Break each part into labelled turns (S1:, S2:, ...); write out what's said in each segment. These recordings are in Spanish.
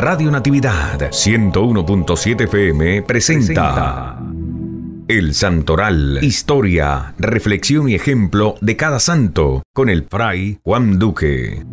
S1: Radio Natividad 101.7 FM presenta El Santoral, historia, reflexión y ejemplo de cada santo con el fray Juan Duque.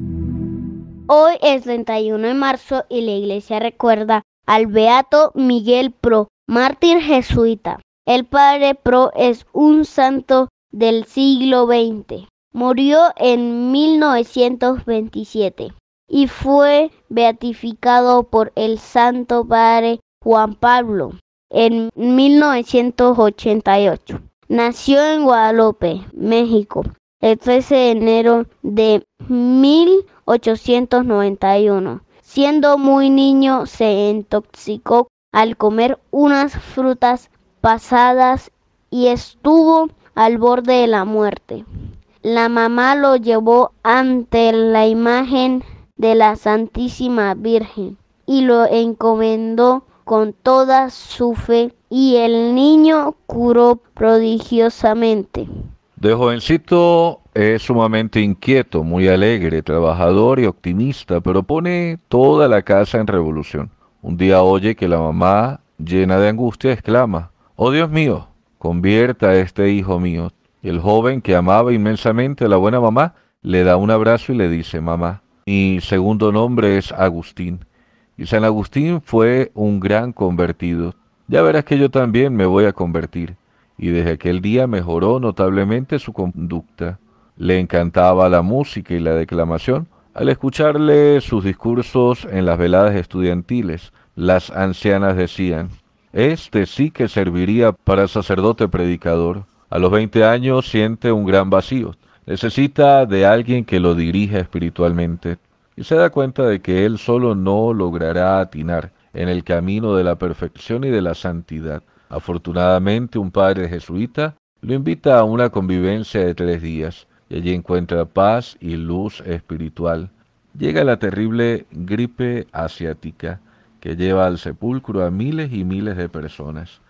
S2: Hoy es 31 de marzo y la iglesia recuerda al beato Miguel Pro, mártir jesuita. El padre Pro es un santo del siglo XX. Murió en 1927 y fue beatificado por el Santo Padre Juan Pablo en 1988. Nació en Guadalupe, México, el 13 de enero de 1891. Siendo muy niño se intoxicó al comer unas frutas pasadas y estuvo al borde de la muerte. La mamá lo llevó ante la imagen de la Santísima Virgen y lo encomendó con toda su fe y el niño curó prodigiosamente.
S1: De jovencito es sumamente inquieto, muy alegre, trabajador y optimista, pero pone toda la casa en revolución. Un día oye que la mamá, llena de angustia, exclama, Oh Dios mío, convierta a este hijo mío. El joven que amaba inmensamente a la buena mamá le da un abrazo y le dice, Mamá, mi segundo nombre es Agustín. Y San Agustín fue un gran convertido. Ya verás que yo también me voy a convertir. Y desde aquel día mejoró notablemente su conducta. Le encantaba la música y la declamación al escucharle sus discursos en las veladas estudiantiles. Las ancianas decían, este sí que serviría para sacerdote predicador. A los 20 años siente un gran vacío. Necesita de alguien que lo dirija espiritualmente y se da cuenta de que él solo no logrará atinar en el camino de la perfección y de la santidad. Afortunadamente, un padre jesuita lo invita a una convivencia de tres días y allí encuentra paz y luz espiritual. Llega la terrible gripe asiática que lleva al sepulcro a miles y miles de personas.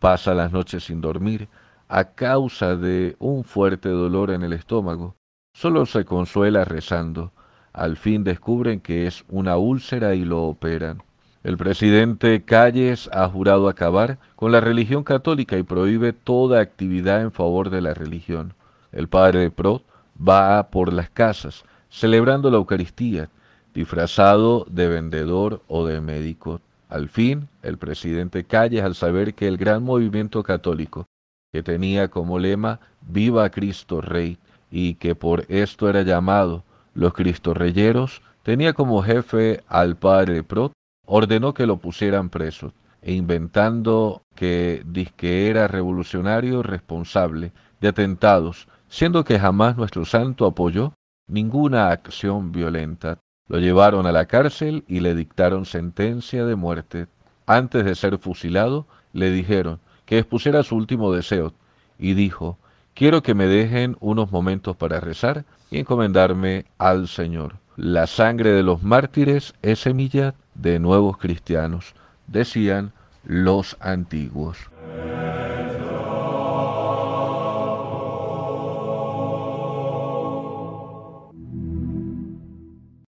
S1: Pasa las noches sin dormir, a causa de un fuerte dolor en el estómago. Solo se consuela rezando. Al fin descubren que es una úlcera y lo operan. El presidente Calles ha jurado acabar con la religión católica y prohíbe toda actividad en favor de la religión. El padre Pro va por las casas celebrando la Eucaristía, disfrazado de vendedor o de médico. Al fin, el presidente Calles, al saber que el gran movimiento católico que tenía como lema Viva Cristo Rey y que por esto era llamado los Reyeros, tenía como jefe al padre Prot, ordenó que lo pusieran preso e inventando que disque era revolucionario responsable de atentados, siendo que jamás nuestro santo apoyó ninguna acción violenta. Lo llevaron a la cárcel y le dictaron sentencia de muerte. Antes de ser fusilado, le dijeron, que expusiera su último deseo, y dijo, quiero que me dejen unos momentos para rezar y encomendarme al Señor. La sangre de los mártires es semilla de nuevos cristianos, decían los antiguos.